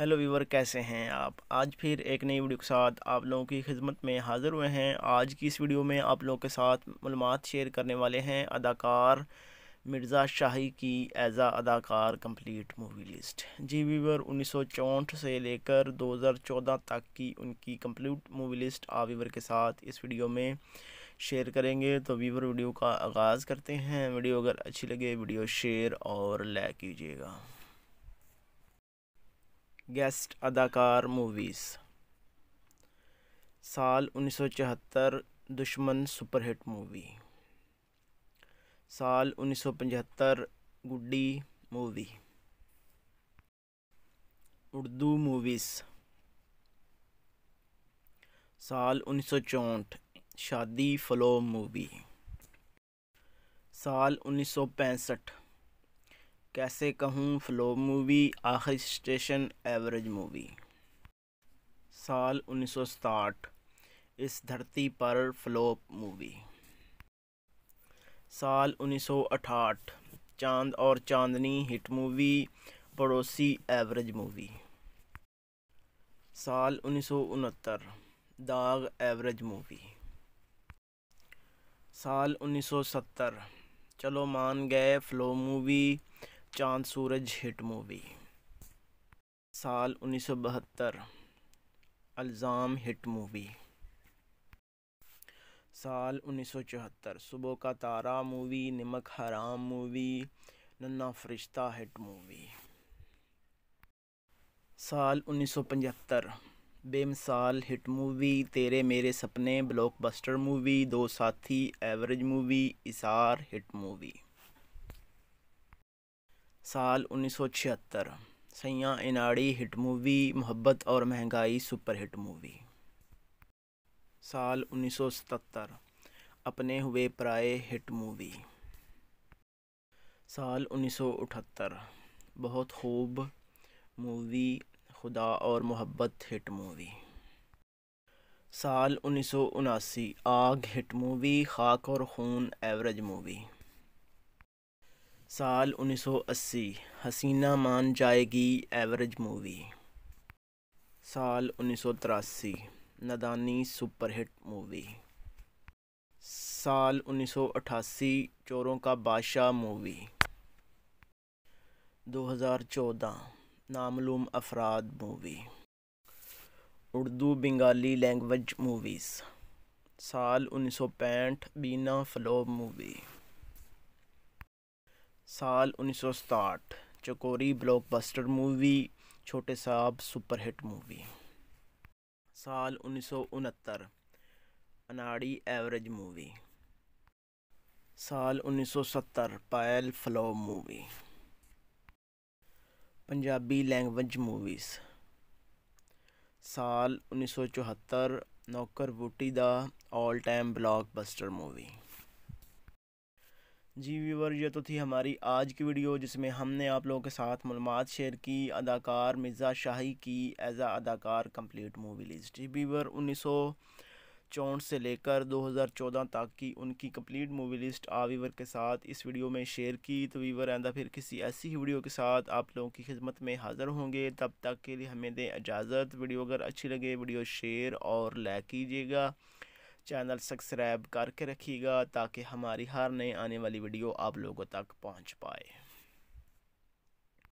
hello Weaver कैसे हैं आप आज फिर एक नई वीडियो के साथ आप लोगों की खिदमत में हाज़िर हुए हैं आज की इस वीडियो में आप लोगों के साथ मलूम शेयर करने वाले हैं अदाकार मिर्ज़ा शाही की एज आ अदाकार कंप्लीट मूवी लिस्ट जी वीवर उन्नीस से लेकर 2014 तक की उनकी कंप्लीट मूवी लिस्ट आप वीवर के साथ इस वीडियो में शेयर करेंगे तो वीवर वीडियो का आगाज़ करते हैं वीडियो अगर अच्छी लगे वीडियो शेयर और लाइक कीजिएगा गेस्ट अदाकार मूवीज़ साल 1974 दुश्मन सुपरहिट मूवी साल 1975 गुड्डी मूवी उर्दू मूवीज़ साल उन्नीस शादी फलो मूवी साल उन्नीस कैसे कहूँ flop movie Aakhri Station average movie साल उन्नीस इस धरती पर फ्लोप मूवी साल अठाठ Chand Aur Chandni hit movie Padosi average movie साल उन्नीस दाग एवरेज मूवी साल 1970 चलो मान गए फ्लो मूवी चांद सूरज हिट मूवी साल 1972 अल्ज़ाम हिट मूवी साल चौहत्तर सुबह का तारा मूवी नमक हराम मूवी नन्ना फरिश्ता हिट मूवी साल 1975 बेमिसाल हिट मूवी तेरे मेरे सपने blockbuster movie Do Saathi average movie Isaar hit movie साल उन्नीस सौ छिहत्तर सैया इनाड़ी हिट मूवी मोहब्बत और महंगाई सुपर हिट मूवी साल उन्नीस सौ सतर अपने हुए पराए हिट मूवी साल उन्नीस सौ अठहत्तर बहुत खूब मूवी खुदा और मोहब्बत हिट मूवी साल उन्नीस सौ उनासी आग हिट मूवी खाक और खून एवरेज मूवी साल 1980 हसीना मान जाएगी एवरेज मूवी साल उन्नीस नदानी सुपरहिट मूवी साल 1988 चोरों का बादशाह movie 2014 Namaloom Afraad movie Urdu Bengali language movies साल 1965 बीना फ्लो मूवी ਸਾਲ 1967 ਚਕੋਰੀ ਬਲੌਕਬਸਟਰ ਮੂਵੀ ਛੋਟੇ ਸਾਹਿਬ ਸੁਪਰ ਹਿੱਟ ਮੂਵੀ ਸਾਲ 1969 ਅਨਾੜੀ ਐਵਰੇਜ ਮੂਵੀ ਸਾਲ 1970 Payal flop movie Punjabi language movies ਸਾਲ 1974 Naukar Vohti Da all time blockbuster movie जी व्यूवर ये तो थी हमारी आज की वीडियो जिसमें हमने आप लोगों के साथ मलमात शेयर की अदाकार मिर्ज़ा शाही की एज़ आ अदाकार कंप्लीट मूवी लिस्ट जी व्यूवर उन्नीस सौ चौंठ से लेकर 2014 तक की उनकी कंप्लीट मूवी लिस्ट आ वीवर के साथ इस वीडियो में शेयर की तो वीवर आंदा फिर किसी ऐसी ही वीडियो के साथ आप लोगों की खिदमत में हाज़िर होंगे तब तक के लिए हमें दें इजाज़त वीडियो अगर अच्छी लगे वीडियो शेयर और लाइक कीजिएगा चैनल सब्सक्राइब करके रखिएगा ताकि हमारी हर नई आने वाली वीडियो आप लोगों तक पहुंच पाए